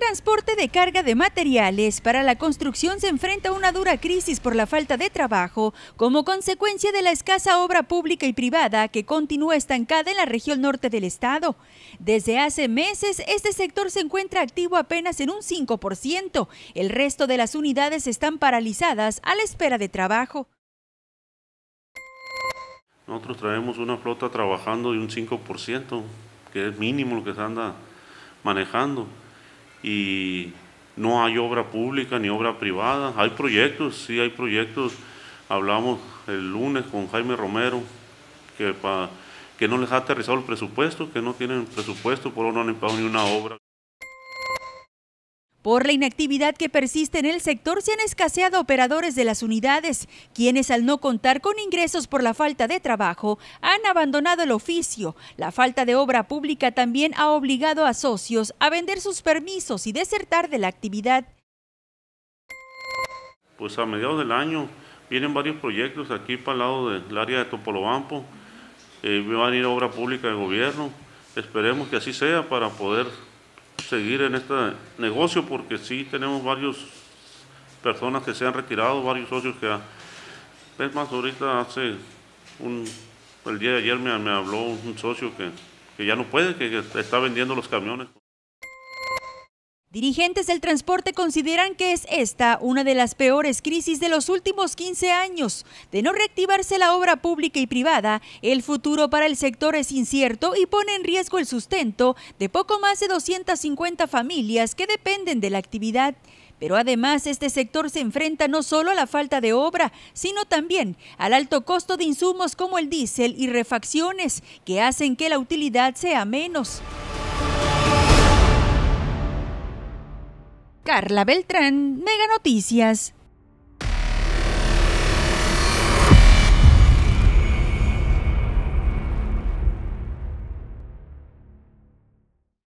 transporte de carga de materiales para la construcción se enfrenta a una dura crisis por la falta de trabajo como consecuencia de la escasa obra pública y privada que continúa estancada en la región norte del estado. Desde hace meses, este sector se encuentra activo apenas en un 5%. El resto de las unidades están paralizadas a la espera de trabajo. Nosotros traemos una flota trabajando de un 5%, que es mínimo lo que se anda manejando y no hay obra pública ni obra privada. Hay proyectos, sí hay proyectos. Hablamos el lunes con Jaime Romero, que, pa, que no les ha aterrizado el presupuesto, que no tienen presupuesto, por lo no han empezado ni una obra. Por la inactividad que persiste en el sector, se han escaseado operadores de las unidades, quienes al no contar con ingresos por la falta de trabajo, han abandonado el oficio. La falta de obra pública también ha obligado a socios a vender sus permisos y desertar de la actividad. Pues a mediados del año vienen varios proyectos aquí para el lado del área de Topolobampo, eh, van a ir obra pública del gobierno, esperemos que así sea para poder seguir en este negocio porque sí tenemos varios personas que se han retirado, varios socios que... es más, ahorita hace un... El día de ayer me, habló un socio que, ya no puede, que está vendiendo los camiones. Dirigentes del transporte consideran que es esta una de las peores crisis de los últimos 15 años. De no reactivarse la obra pública y privada, el futuro para el sector es incierto y pone en riesgo el sustento de poco más de 250 familias que dependen de la actividad. Pero además este sector se enfrenta no solo a la falta de obra, sino también al alto costo de insumos como el diésel y refacciones, que hacen que la utilidad sea menos. Carla Beltrán, Mega Noticias.